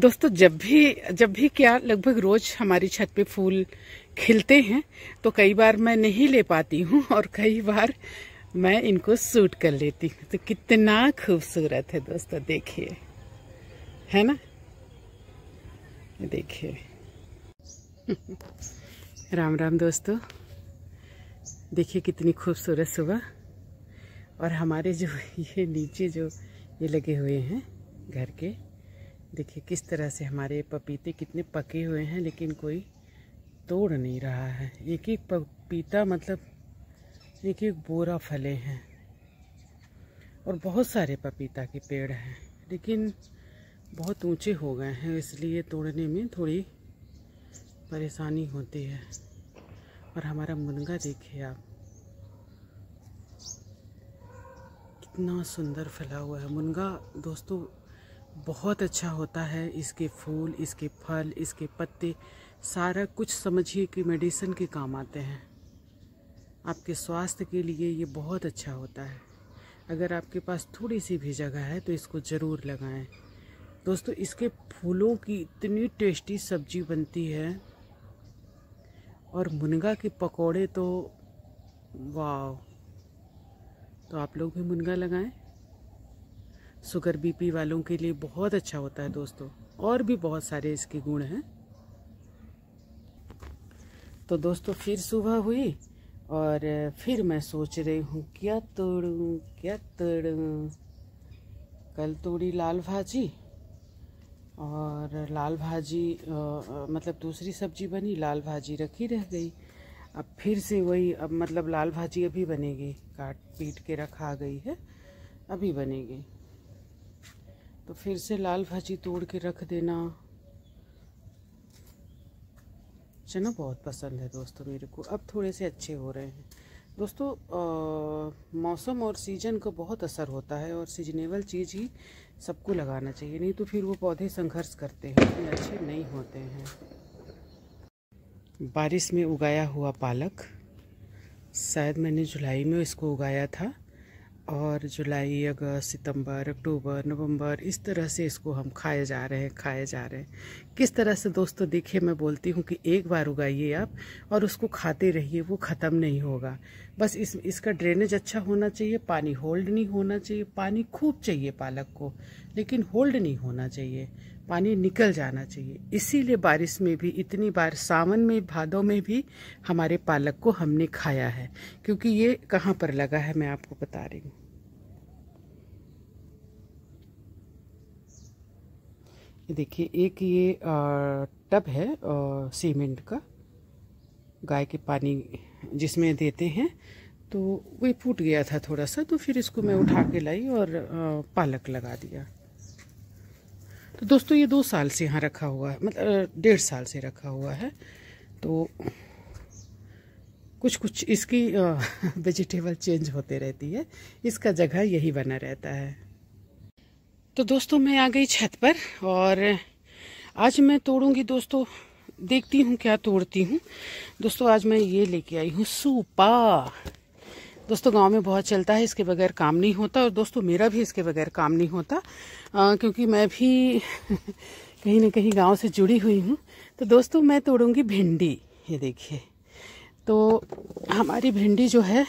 दोस्तों जब भी जब भी क्या लगभग रोज हमारी छत पे फूल खिलते हैं तो कई बार मैं नहीं ले पाती हूँ और कई बार मैं इनको सूट कर लेती हूँ तो कितना खूबसूरत है दोस्तों देखिए है ना देखिए राम राम दोस्तों देखिए कितनी खूबसूरत सुबह और हमारे जो ये नीचे जो ये लगे हुए हैं घर के देखिए किस तरह से हमारे पपीते कितने पके हुए हैं लेकिन कोई तोड़ नहीं रहा है एक एक पपीता मतलब एक एक बोरा फले हैं और बहुत सारे पपीता के पेड़ हैं लेकिन बहुत ऊंचे हो गए हैं इसलिए तोड़ने में थोड़ी परेशानी होती है और हमारा मुनगा देखिए आप कितना सुंदर फैला हुआ है मुनगा दोस्तों बहुत अच्छा होता है इसके फूल इसके फल इसके पत्ते सारा कुछ समझिए कि मेडिसिन के काम आते हैं आपके स्वास्थ्य के लिए ये बहुत अच्छा होता है अगर आपके पास थोड़ी सी भी जगह है तो इसको ज़रूर लगाएं दोस्तों इसके फूलों की इतनी टेस्टी सब्जी बनती है और मुनगा के पकोड़े तो वाह तो आप लोग भी मुनगा लगाएं शुगर बीपी वालों के लिए बहुत अच्छा होता है दोस्तों और भी बहुत सारे इसके गुण हैं तो दोस्तों फिर सुबह हुई और फिर मैं सोच रही हूँ क्या तोड़ूँ क्या तोड़ूँ कल तोड़ी लाल भाजी और लाल भाजी आ, आ, मतलब दूसरी सब्जी बनी लाल भाजी रखी रह गई अब फिर से वही अब मतलब लाल भाजी अभी बनेगी काट पीट के रखा गई है अभी बनेगी तो फिर से लाल भाजी तोड़ के रख देना चना बहुत पसंद है दोस्तों मेरे को अब थोड़े से अच्छे हो रहे हैं दोस्तों मौसम और सीजन का बहुत असर होता है और सीजनेबल चीज़ ही सबको लगाना चाहिए नहीं तो फिर वो पौधे संघर्ष करते हैं तो अच्छे नहीं होते हैं बारिश में उगाया हुआ पालक शायद मैंने जुलाई में इसको उगाया था और जुलाई अगस्त सितंबर अक्टूबर नवंबर इस तरह से इसको हम खाए जा रहे हैं खाए जा रहे हैं किस तरह से दोस्तों देखिए मैं बोलती हूँ कि एक बार उगाइए आप और उसको खाते रहिए वो ख़त्म नहीं होगा बस इस इसका ड्रेनेज अच्छा होना चाहिए पानी होल्ड नहीं होना चाहिए पानी खूब चाहिए पालक को लेकिन होल्ड नहीं होना चाहिए पानी निकल जाना चाहिए इसीलिए बारिश में भी इतनी बार सावन में भादों में भी हमारे पालक को हमने खाया है क्योंकि ये कहाँ पर लगा है मैं आपको बता रही हूँ ये देखिए एक ये टब है सीमेंट का गाय के पानी जिसमें देते हैं तो वही फूट गया था थोड़ा सा तो फिर इसको मैं उठा के लाई और पालक लगा दिया तो दोस्तों ये दो साल से यहाँ रखा हुआ है मतलब डेढ़ साल से रखा हुआ है तो कुछ कुछ इसकी वेजिटेबल चेंज होते रहती है इसका जगह यही बना रहता है तो दोस्तों मैं आ गई छत पर और आज मैं तोड़ूंगी दोस्तों देखती हूँ क्या तोड़ती हूँ दोस्तों आज मैं ये लेके आई हूँ सूपा दोस्तों गांव में बहुत चलता है इसके बगैर काम नहीं होता और दोस्तों मेरा भी इसके बगैर काम नहीं होता आ, क्योंकि मैं भी कहीं ना कहीं गांव से जुड़ी हुई हूँ तो दोस्तों मैं तोड़ूंगी भिंडी ये देखिए तो हमारी भिंडी जो है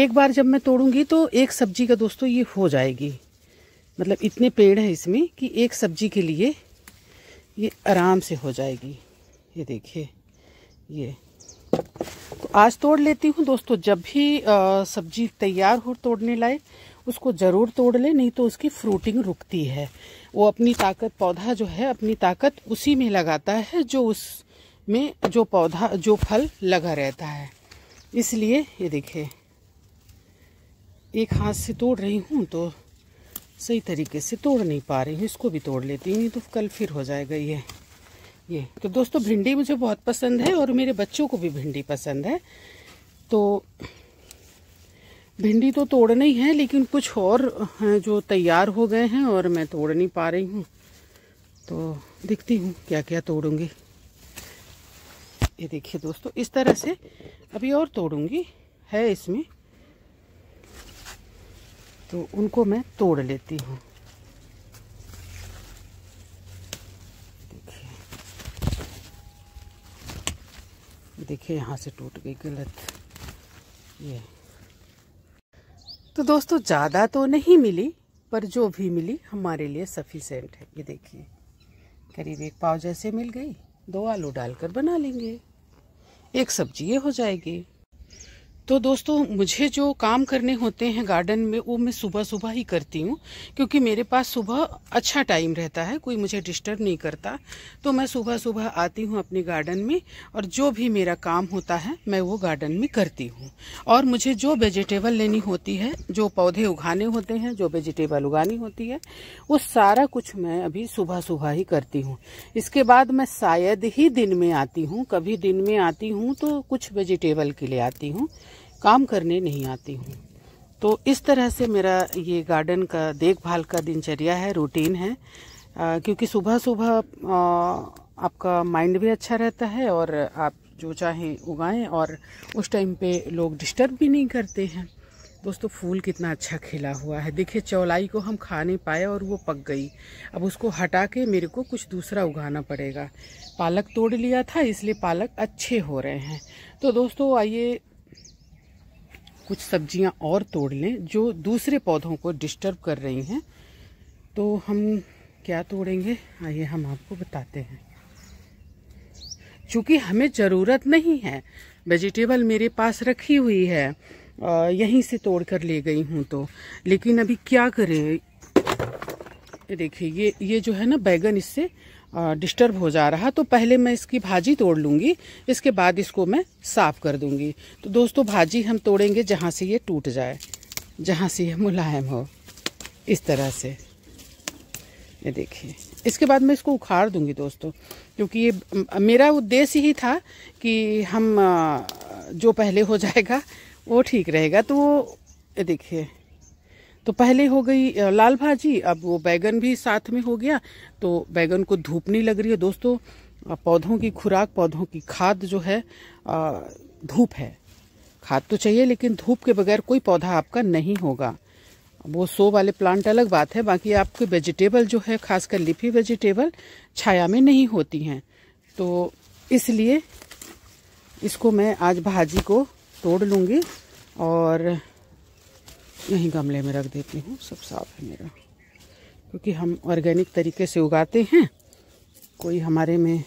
एक बार जब मैं तोड़ूंगी तो एक सब्जी का दोस्तों ये हो जाएगी मतलब इतने पेड़ हैं इसमें कि एक सब्जी के लिए ये आराम से हो जाएगी ये देखिए ये तो आज तोड़ लेती हूँ दोस्तों जब भी आ, सब्जी तैयार हो तोड़ने लायक उसको ज़रूर तोड़ ले नहीं तो उसकी फ्रूटिंग रुकती है वो अपनी ताकत पौधा जो है अपनी ताकत उसी में लगाता है जो उस में जो पौधा जो फल लगा रहता है इसलिए ये देखिए एक हाथ से तोड़ रही हूँ तो सही तरीके से तोड़ नहीं पा रही हूँ इसको भी तोड़ लेती हूँ तो कल फिर हो जाएगा ये ये तो दोस्तों भिंडी मुझे बहुत पसंद है और मेरे बच्चों को भी भिंडी पसंद है तो भिंडी तो तोड़नी है लेकिन कुछ और जो तैयार हो गए हैं और मैं तोड़ नहीं पा रही हूँ तो दिखती हूँ क्या क्या तोड़ूंगी ये देखिए दोस्तों इस तरह से अभी और तोड़ूंगी है इसमें तो उनको मैं तोड़ लेती हूँ देखिए देखिए यहाँ से टूट गई गलत ये तो दोस्तों ज़्यादा तो नहीं मिली पर जो भी मिली हमारे लिए सफिशेंट है ये देखिए करीब एक पाव जैसे मिल गई दो आलू डालकर बना लेंगे एक सब्जी ये हो जाएगी तो दोस्तों मुझे जो काम करने होते हैं गार्डन में वो मैं सुबह सुबह ही करती हूँ क्योंकि मेरे पास सुबह अच्छा टाइम रहता है कोई मुझे डिस्टर्ब नहीं करता तो मैं सुबह सुबह आती हूँ अपने गार्डन में और जो भी मेरा काम होता है मैं वो गार्डन में करती हूँ और मुझे जो वेजिटेबल लेनी होती है जो पौधे उगाने होते हैं जो वेजिटेबल उगानी होती है वो सारा कुछ मैं अभी सुबह सुबह ही करती हूँ इसके बाद मैं शायद ही दिन में आती हूँ कभी दिन में आती हूँ तो कुछ वेजिटेबल के लिए आती हूँ काम करने नहीं आती हूँ तो इस तरह से मेरा ये गार्डन का देखभाल का दिनचर्या है रूटीन है आ, क्योंकि सुबह सुबह आपका माइंड भी अच्छा रहता है और आप जो चाहें उगाएं और उस टाइम पे लोग डिस्टर्ब भी नहीं करते हैं दोस्तों फूल कितना अच्छा खिला हुआ है देखिए चौलाई को हम खा नहीं पाए और वो पक गई अब उसको हटा के मेरे को कुछ दूसरा उगाना पड़ेगा पालक तोड़ लिया था इसलिए पालक अच्छे हो रहे हैं तो दोस्तों आइए कुछ सब्जियां और तोड़ लें जो दूसरे पौधों को डिस्टर्ब कर रही हैं तो हम क्या तोड़ेंगे आइए हम आपको बताते हैं चूँकि हमें ज़रूरत नहीं है वेजिटेबल मेरे पास रखी हुई है यहीं से तोड़ कर ले गई हूँ तो लेकिन अभी क्या करें देखिए ये ये जो है ना बैगन इससे डिस्टर्ब हो जा रहा तो पहले मैं इसकी भाजी तोड़ लूँगी इसके बाद इसको मैं साफ़ कर दूँगी तो दोस्तों भाजी हम तोड़ेंगे जहाँ से ये टूट जाए जहाँ से ये मुलायम हो इस तरह से ये देखिए इसके बाद मैं इसको उखाड़ दूंगी दोस्तों क्योंकि ये मेरा उद्देश्य ही था कि हम जो पहले हो जाएगा वो ठीक रहेगा तो ये देखिए तो पहले हो गई लाल भाजी अब वो बैगन भी साथ में हो गया तो बैगन को धूप नहीं लग रही है दोस्तों पौधों की खुराक पौधों की खाद जो है धूप है खाद तो चाहिए लेकिन धूप के बगैर कोई पौधा आपका नहीं होगा वो सो वाले प्लांट अलग बात है बाकी आपके वेजिटेबल जो है खासकर लिफी वेजिटेबल छाया में नहीं होती हैं तो इसलिए इसको मैं आज भाजी को तोड़ लूँगी और यहीं गमले में रख देती हूँ सब साफ है मेरा क्योंकि हम ऑर्गेनिक तरीके से उगाते हैं कोई हमारे में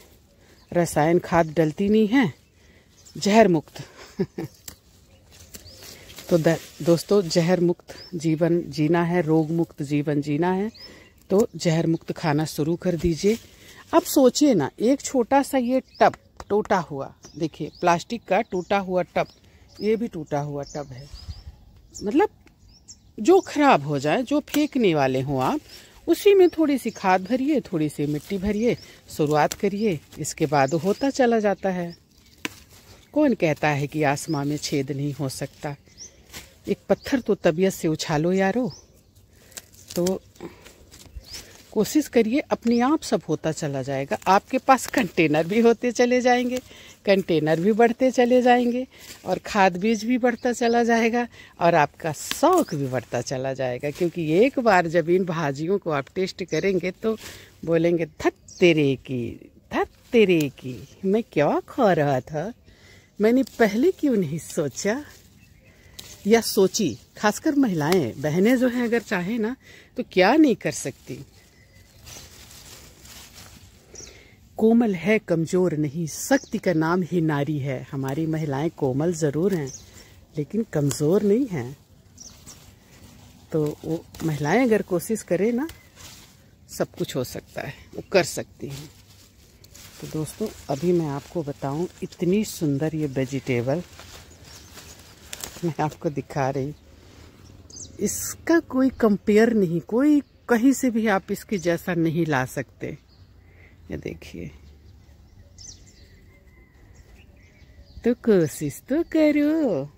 रसायन खाद डलती नहीं है जहर मुक्त तो दोस्तों जहर मुक्त जीवन जीना है रोग मुक्त जीवन जीना है तो जहर मुक्त खाना शुरू कर दीजिए अब सोचिए ना एक छोटा सा ये टब टूटा हुआ देखिए प्लास्टिक का टूटा हुआ टब ये भी टूटा हुआ टब है मतलब जो खराब हो जाए जो फेंकने वाले हों आप उसी में थोड़ी सी खाद भरिए थोड़ी सी मिट्टी भरिए शुरुआत करिए इसके बाद होता चला जाता है कौन कहता है कि आसमां में छेद नहीं हो सकता एक पत्थर तो तबीयत से उछालो यारो तो कोशिश करिए अपने आप सब होता चला जाएगा आपके पास कंटेनर भी होते चले जाएंगे कंटेनर भी बढ़ते चले जाएंगे और खाद बीज भी बढ़ता चला जाएगा और आपका शौक भी बढ़ता चला जाएगा क्योंकि एक बार जब इन भाजियों को आप टेस्ट करेंगे तो बोलेंगे थत तेरे की थत तेरे की मैं क्या खा रहा था मैंने पहले क्यों नहीं सोचा या सोची खासकर महिलाएं बहनें जो हैं अगर चाहें ना तो क्या नहीं कर सकती कोमल है कमज़ोर नहीं शक्ति का नाम ही नारी है हमारी महिलाएं कोमल ज़रूर हैं लेकिन कमज़ोर नहीं हैं तो वो महिलाएं अगर कोशिश करें ना सब कुछ हो सकता है वो कर सकती हैं तो दोस्तों अभी मैं आपको बताऊं इतनी सुंदर ये वेजिटेबल मैं आपको दिखा रही इसका कोई कंपेयर नहीं कोई कहीं से भी आप इसके जैसा नहीं ला सकते ये देखिए तो कोशिश तो करो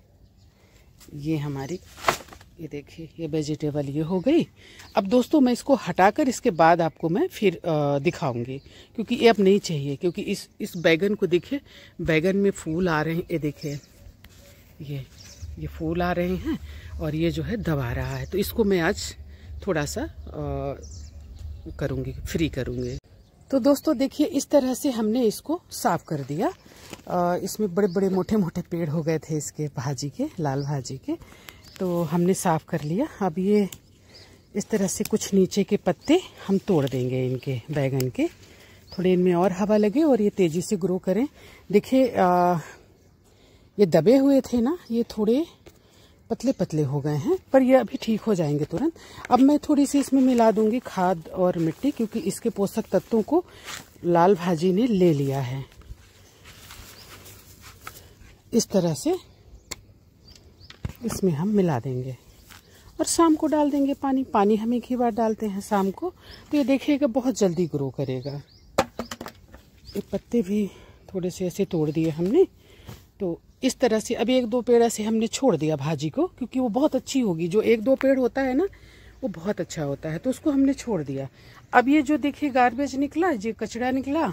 ये हमारी ये देखिए ये वेजिटेबल ये हो गई अब दोस्तों मैं इसको हटाकर इसके बाद आपको मैं फिर दिखाऊंगी क्योंकि ये अब नहीं चाहिए क्योंकि इस इस बैगन को देखिए बैगन में फूल आ रहे हैं ये देखिए ये ये फूल आ रहे हैं और ये जो है दबा रहा है तो इसको मैं आज थोड़ा सा करूँगी फ्री करूँगी तो दोस्तों देखिए इस तरह से हमने इसको साफ कर दिया आ, इसमें बड़े बड़े मोटे मोटे पेड़ हो गए थे इसके भाजी के लाल भाजी के तो हमने साफ कर लिया अब ये इस तरह से कुछ नीचे के पत्ते हम तोड़ देंगे इनके बैगन के थोड़े इनमें और हवा लगे और ये तेज़ी से ग्रो करें देखिए ये दबे हुए थे ना ये थोड़े पतले पतले हो गए हैं पर ये अभी ठीक हो जाएंगे तुरंत अब मैं थोड़ी सी इसमें मिला दूंगी खाद और मिट्टी क्योंकि इसके पोषक तत्वों को लाल भाजी ने ले लिया है इस तरह से इसमें हम मिला देंगे और शाम को डाल देंगे पानी पानी हम एक ही बार डालते हैं शाम को तो ये देखिएगा बहुत जल्दी ग्रो करेगा ये पत्ते भी थोड़े से ऐसे तोड़ दिए हमने तो इस तरह से अभी एक दो पेड़ ऐसे हमने छोड़ दिया भाजी को क्योंकि वो बहुत अच्छी होगी जो एक दो पेड़ होता है ना वो बहुत अच्छा होता है तो उसको हमने छोड़ दिया अब ये जो देखिए गार्बेज निकला ये कचरा निकला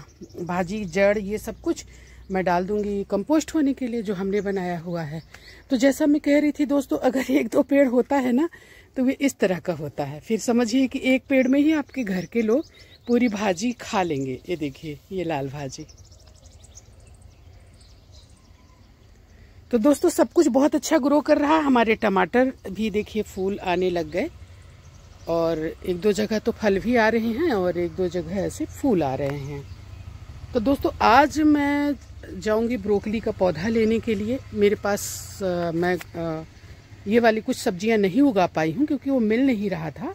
भाजी जड़ ये सब कुछ मैं डाल दूंगी कंपोस्ट होने के लिए जो हमने बनाया हुआ है तो जैसा मैं कह रही थी दोस्तों अगर एक दो पेड़ होता है ना तो वे इस तरह का होता है फिर समझिए कि एक पेड़ में ही आपके घर के लोग पूरी भाजी खा लेंगे ये देखिए ये लाल भाजी तो दोस्तों सब कुछ बहुत अच्छा ग्रो कर रहा है हमारे टमाटर भी देखिए फूल आने लग गए और एक दो जगह तो फल भी आ रहे हैं और एक दो जगह ऐसे फूल आ रहे हैं तो दोस्तों आज मैं जाऊंगी ब्रोकली का पौधा लेने के लिए मेरे पास आ, मैं आ, ये वाली कुछ सब्जियां नहीं उगा पाई हूँ क्योंकि वो मिल नहीं रहा था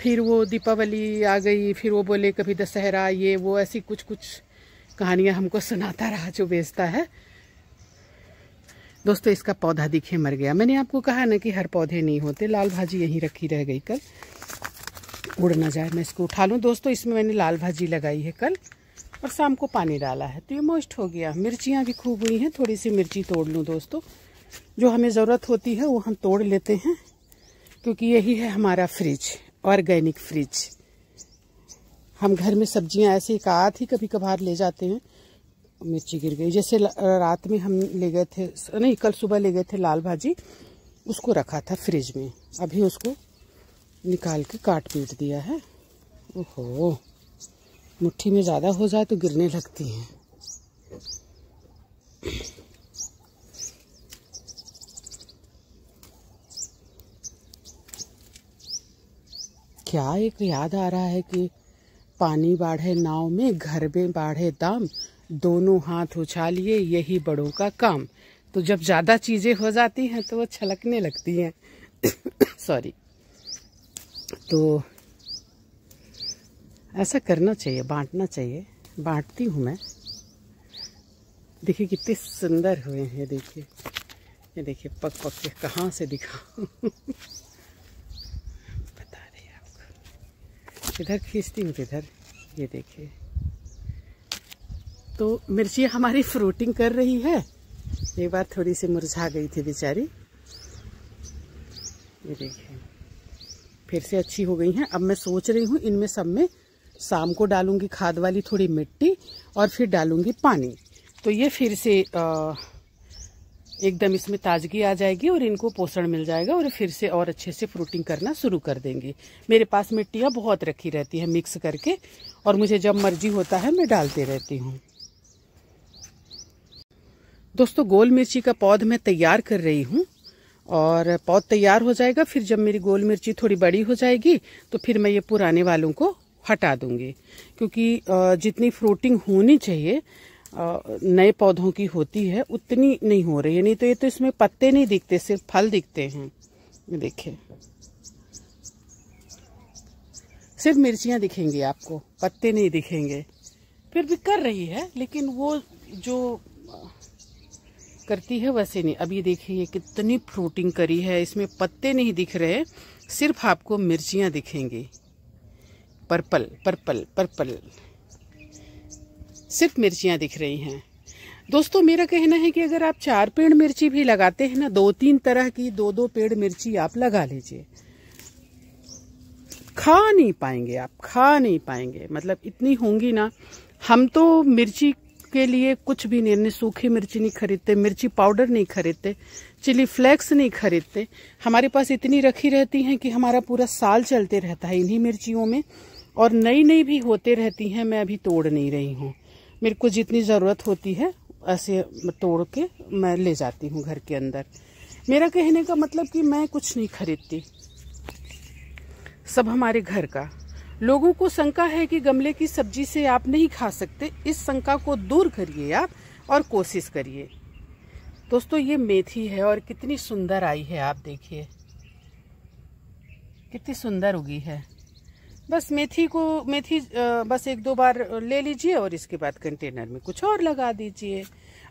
फिर वो दीपावली आ गई फिर वो बोले कभी दशहरा ये वो ऐसी कुछ कुछ कहानियाँ हमको सुनाता रहा जो बेचता है दोस्तों इसका पौधा दिखे मर गया मैंने आपको कहा ना कि हर पौधे नहीं होते लाल भाजी यहीं रखी रह गई कल उड़ ना जाए मैं इसको उठा लूँ दोस्तों इसमें मैंने लाल भाजी लगाई है कल और शाम को पानी डाला है तो ये मोस्ट हो गया मिर्चियाँ भी खूब हुई हैं थोड़ी सी मिर्ची तोड़ लूँ दोस्तों जो हमें ज़रूरत होती है वो हम तोड़ लेते हैं क्योंकि यही है हमारा फ्रिज ऑर्गेनिक फ्रिज हम घर में सब्जियां ऐसे एक आध ही कभी कभार ले जाते हैं मिर्ची गिर गई जैसे रात में हम ले गए थे नहीं कल सुबह ले गए थे लाल भाजी उसको रखा था फ्रिज में अभी उसको निकाल के काट पीट दिया है ओहो मुट्ठी में ज़्यादा हो जाए तो गिरने लगती हैं क्या एक याद आ रहा है कि पानी बाढ़े नाव में घर में बाढ़े दाम दोनों हाथ उछालिए यही बड़ों का काम तो जब ज़्यादा चीज़ें हो जाती हैं तो वो छलकने लगती हैं सॉरी तो ऐसा करना चाहिए बांटना चाहिए बांटती हूँ मैं देखिए कितने सुंदर हुए हैं देखिए ये देखिए पक पक के कहाँ से दिखा बता रही आपको इधर खींचती हूँ इधर ये देखिए तो मिर्ची हमारी फ्रूटिंग कर रही है एक बार थोड़ी सी मुरझा गई थी बेचारी ये देखिए फिर से अच्छी हो गई हैं अब मैं सोच रही हूँ इनमें सब में शाम को डालूंगी खाद वाली थोड़ी मिट्टी और फिर डालूंगी पानी तो ये फिर से एकदम इसमें ताजगी आ जाएगी और इनको पोषण मिल जाएगा और फिर से और अच्छे से फ्रूटिंग करना शुरू कर देंगी मेरे पास मिट्टियाँ बहुत रखी रहती है मिक्स करके और मुझे जब मर्जी होता है मैं डालते रहती हूँ दोस्तों गोल मिर्ची का पौध मैं तैयार कर रही हूँ और पौध तैयार हो जाएगा फिर जब मेरी गोल मिर्ची थोड़ी बड़ी हो जाएगी तो फिर मैं ये पुराने वालों को हटा दूंगी क्योंकि जितनी फ्रूटिंग होनी चाहिए नए पौधों की होती है उतनी नहीं हो रही है नहीं तो ये तो इसमें पत्ते नहीं दिखते सिर्फ फल दिखते हैं देखिए सिर्फ मिर्चियाँ दिखेंगी आपको पत्ते नहीं दिखेंगे फिर भी कर रही है लेकिन वो जो करती है वैसे नहीं अब ये देखिए ये कितनी फ्रूटिंग करी है इसमें पत्ते नहीं दिख रहे सिर्फ आपको मिर्चियाँ दिखेंगी पर्पल पर्पल पर्पल सिर्फ मिर्चियाँ दिख रही हैं दोस्तों मेरा कहना है कि अगर आप चार पेड़ मिर्ची भी लगाते हैं ना दो तीन तरह की दो दो पेड़ मिर्ची आप लगा लीजिए खा नहीं पाएंगे आप खा नहीं पाएंगे मतलब इतनी होंगी ना हम तो मिर्ची के लिए कुछ भी नहीं सूखी मिर्ची नहीं खरीदते मिर्ची पाउडर नहीं खरीदते चिली फ्लेक्स नहीं खरीदते हमारे पास इतनी रखी रहती हैं कि हमारा पूरा साल चलते रहता है इन्हीं मिर्चियों में और नई नई भी होते रहती हैं मैं अभी तोड़ नहीं रही हूँ मेरे को जितनी ज़रूरत होती है ऐसे तोड़ के मैं ले जाती हूँ घर के अंदर मेरा कहने का मतलब कि मैं कुछ नहीं खरीदती सब हमारे घर का लोगों को शंका है कि गमले की सब्जी से आप नहीं खा सकते इस शंका को दूर करिए आप और कोशिश करिए दोस्तों ये मेथी है और कितनी सुंदर आई है आप देखिए कितनी सुंदर उगी है बस मेथी को मेथी बस एक दो बार ले लीजिए और इसके बाद कंटेनर में कुछ और लगा दीजिए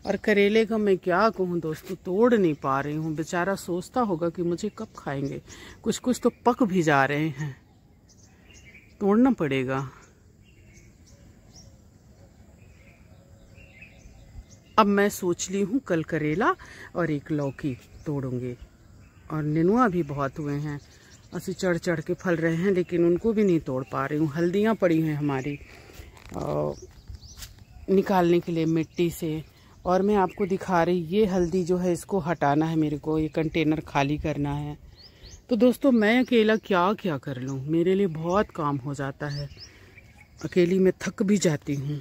और करेले का मैं क्या कहूँ दोस्तों तोड़ नहीं पा रही हूँ बेचारा सोचता होगा कि मुझे कब खाएंगे कुछ कुछ तो पक भी जा रहे हैं तोड़ना पड़ेगा अब मैं सोच ली हूँ कल करेला और एक लौकी तोड़ूंगी और निनुआ भी बहुत हुए हैं असी चढ़ चढ़ के फल रहे हैं लेकिन उनको भी नहीं तोड़ पा रही हूँ हल्दियाँ पड़ी हैं हमारी और निकालने के लिए मिट्टी से और मैं आपको दिखा रही ये हल्दी जो है इसको हटाना है मेरे को ये कंटेनर खाली करना है तो दोस्तों मैं अकेला क्या क्या कर लूँ मेरे लिए बहुत काम हो जाता है अकेली मैं थक भी जाती हूँ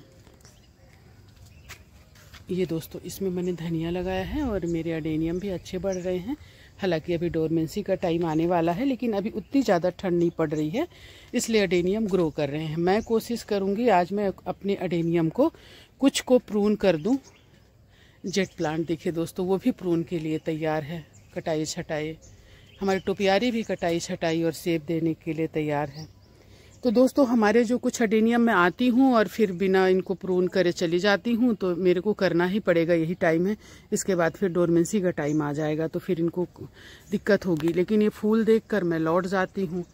ये दोस्तों इसमें मैंने धनिया लगाया है और मेरे अडेनियम भी अच्छे बढ़ रहे हैं हालांकि अभी डोरमेंसी का टाइम आने वाला है लेकिन अभी उतनी ज़्यादा ठंड नहीं पड़ रही है इसलिए अडेनियम ग्रो कर रहे हैं मैं कोशिश करूँगी आज मैं अपने अडेनियम को कुछ को प्रून कर दूँ जेट प्लांट देखिए दोस्तों वो भी प्रून के लिए तैयार है कटाई छटाई हमारे टोपियारी भी कटाई छटाई और सेब देने के लिए तैयार है तो दोस्तों हमारे जो कुछ अडेनियम में आती हूँ और फिर बिना इनको प्रून करे चली जाती हूँ तो मेरे को करना ही पड़ेगा यही टाइम है इसके बाद फिर डोरमेंसी का टाइम आ जाएगा तो फिर इनको दिक्कत होगी लेकिन ये फूल देख मैं लौट जाती हूँ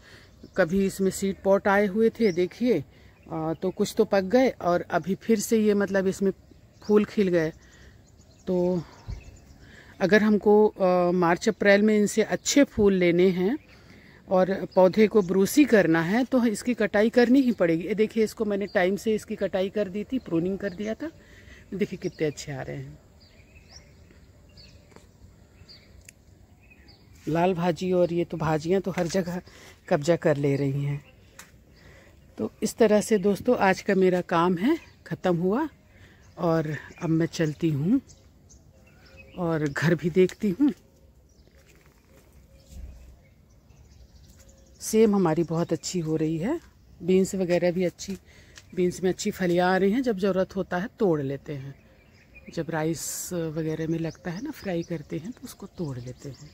कभी इसमें सीड पॉट आए हुए थे देखिए तो कुछ तो पक गए और अभी फिर से ये मतलब इसमें फूल खिल गए तो अगर हमको आ, मार्च अप्रैल में इनसे अच्छे फूल लेने हैं और पौधे को ब्रूसी करना है तो इसकी कटाई करनी ही पड़ेगी ये देखिए इसको मैंने टाइम से इसकी कटाई कर दी थी प्रूनिंग कर दिया था देखिए कितने अच्छे आ रहे हैं लाल भाजी और ये तो भाजियाँ तो हर जगह कब्जा कर ले रही हैं तो इस तरह से दोस्तों आज का मेरा काम है ख़त्म हुआ और अब मैं चलती हूँ और घर भी देखती हूँ सेम हमारी बहुत अच्छी हो रही है बीन्स वगैरह भी अच्छी बीन्स में अच्छी फलियाँ आ रही हैं जब ज़रूरत होता है तोड़ लेते हैं जब राइस वगैरह में लगता है ना फ्राई करते हैं तो उसको तोड़ लेते हैं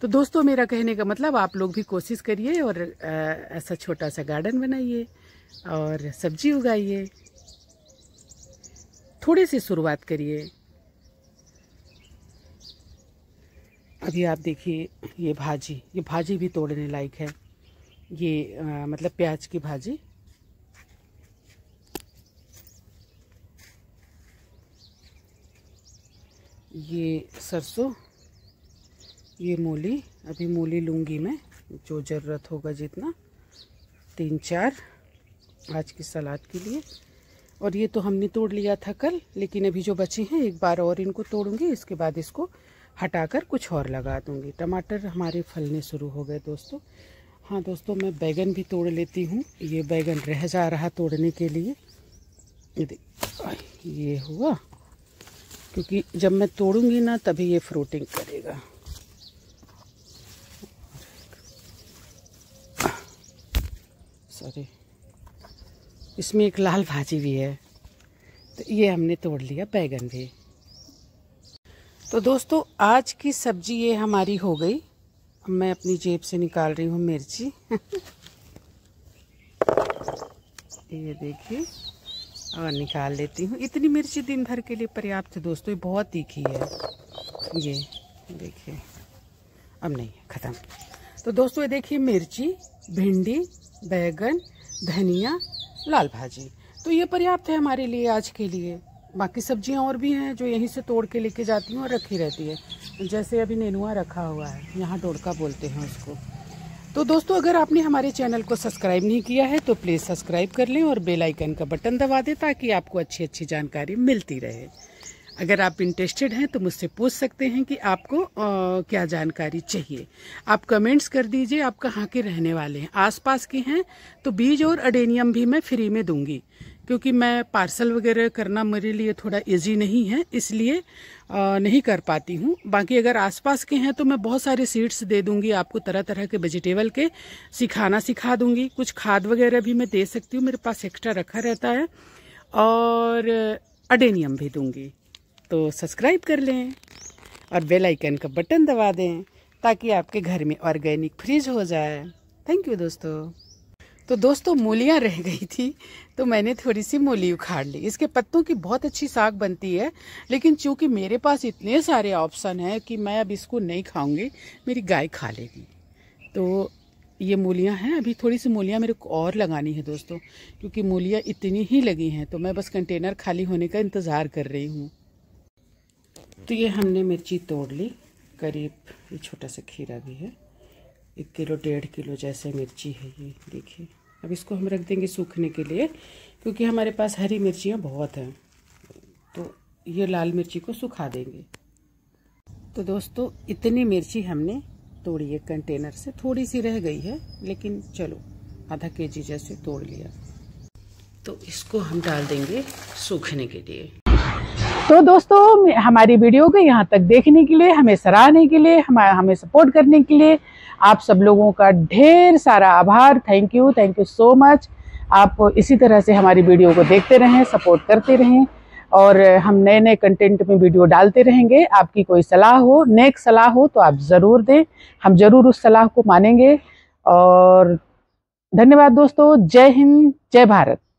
तो दोस्तों मेरा कहने का मतलब आप लोग भी कोशिश करिए और ऐसा छोटा सा गार्डन बनाइए और सब्जी उगाइए थोड़े से शुरुआत करिए अभी आप देखिए ये भाजी ये भाजी भी तोड़ने लायक है ये आ, मतलब प्याज की भाजी ये सरसों ये मूली अभी मूली लूँगी मैं जो ज़रूरत होगा जितना तीन चार आज की सलाद के लिए और ये तो हमने तोड़ लिया था कल लेकिन अभी जो बचे हैं एक बार और इनको तोड़ूंगी इसके बाद इसको हटाकर कुछ और लगा दूँगी टमाटर हमारे फलने शुरू हो गए दोस्तों हाँ दोस्तों मैं बैगन भी तोड़ लेती हूँ ये बैगन रह जा रहा तोड़ने के लिए ये ये हुआ क्योंकि जब मैं तोड़ूंगी ना तभी ये फ्रूटिंग करेगा सॉरी इसमें एक लाल भाजी भी है तो ये हमने तोड़ लिया बैगन भी तो दोस्तों आज की सब्जी ये हमारी हो गई मैं अपनी जेब से निकाल रही हूँ मिर्ची ये देखिए और निकाल लेती हूँ इतनी मिर्ची दिन भर के लिए पर्याप्त है दोस्तों ये बहुत तीखी है ये देखिए अब नहीं ख़त्म तो दोस्तों ये देखिए मिर्ची भिंडी बैगन धनिया लाल भाजी तो ये पर्याप्त है हमारे लिए आज के लिए बाकी सब्जियां और भी हैं जो यहीं से तोड़ के लेके जाती हूँ और रखी रहती है जैसे अभी नेनुआ रखा हुआ है यहाँ डोड़का बोलते हैं उसको तो दोस्तों अगर आपने हमारे चैनल को सब्सक्राइब नहीं किया है तो प्लीज़ सब्सक्राइब कर लें और बेल आइकन का बटन दबा दें ताकि आपको अच्छी अच्छी जानकारी मिलती रहे अगर आप इंटरेस्टेड हैं तो मुझसे पूछ सकते हैं कि आपको आ, क्या जानकारी चाहिए आप कमेंट्स कर दीजिए आप कहाँ के रहने वाले हैं आसपास के हैं तो बीज और अडेनियम भी मैं फ्री में दूंगी क्योंकि मैं पार्सल वगैरह करना मेरे लिए थोड़ा इजी नहीं है इसलिए नहीं कर पाती हूँ बाकी अगर आसपास के हैं तो मैं बहुत सारे सीड्स दे दूंगी आपको तरह तरह के वेजिटेबल के सिखाना सिखा दूंगी कुछ खाद वगैरह भी मैं दे सकती हूँ मेरे पास एक्स्ट्रा रखा रहता है और अडेनियम भी दूंगी तो सब्सक्राइब कर लें और बेलाइकन का बटन दबा दें ताकि आपके घर में ऑर्गेनिक फ्रिज हो जाए थैंक यू दोस्तों तो दोस्तों मूलियाँ रह गई थी तो मैंने थोड़ी सी मूली उखाड़ ली इसके पत्तों की बहुत अच्छी साग बनती है लेकिन चूंकि मेरे पास इतने सारे ऑप्शन हैं कि मैं अब इसको नहीं खाऊंगी मेरी गाय खा लेगी तो ये मूलियाँ हैं अभी थोड़ी सी मूलियाँ मेरे को और लगानी है दोस्तों क्योंकि मूलियाँ इतनी ही लगी हैं तो मैं बस कंटेनर खाली होने का इंतज़ार कर रही हूँ तो ये हमने मिर्ची तोड़ ली करीब ये छोटा सा खीरा भी है एक किलो डेढ़ किलो जैसे मिर्ची है ये देखिए अब इसको हम रख देंगे सूखने के लिए क्योंकि हमारे पास हरी मिर्चियाँ बहुत हैं तो ये लाल मिर्ची को सुखा देंगे तो दोस्तों इतनी मिर्ची हमने तोड़ी है कंटेनर से थोड़ी सी रह गई है लेकिन चलो आधा के जी जैसे तोड़ लिया तो इसको हम डाल देंगे सूखने के लिए तो दोस्तों हमारी वीडियो को यहाँ तक देखने के लिए हमें सराहने के लिए हमें सपोर्ट करने के लिए आप सब लोगों का ढेर सारा आभार thank you thank you so much आप इसी तरह से हमारी वीडियो को देखते रहें सपोर्ट करते रहें और हम नए नए कंटेंट में वीडियो डालते रहेंगे आपकी कोई सलाह हो नेक सलाह हो तो आप ज़रूर दें हम ज़रूर उस सलाह को मानेंगे और धन्यवाद दोस्तों जय हिंद जय भारत